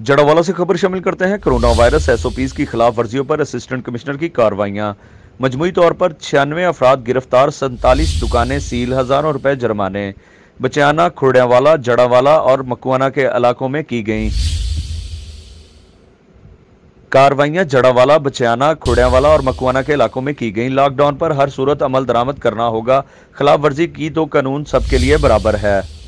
जड़ावाला से खबर शामिल करते हैं कोरोना वायरस एसओपीज की खिलाफ वर्जियों पर असिस्टेंट कमिश्नर की कार्रवाइयां मजमू तौर पर छियानवे अफराद गिरफ्तार सैंतालीस दुकानें सील हजारों रुपए जुर्माने बचियाना खुरडियावाला जड़ावाला और मकुआना के इलाकों में की गई कार्रवाइयां जड़ावाला बचियाना खुड़ियावाला और मकवाना के इलाकों में की गई लॉकडाउन पर हर सूरत अमल दरामद करना होगा खिलाफ वर्जी की तो कानून सबके लिए बराबर है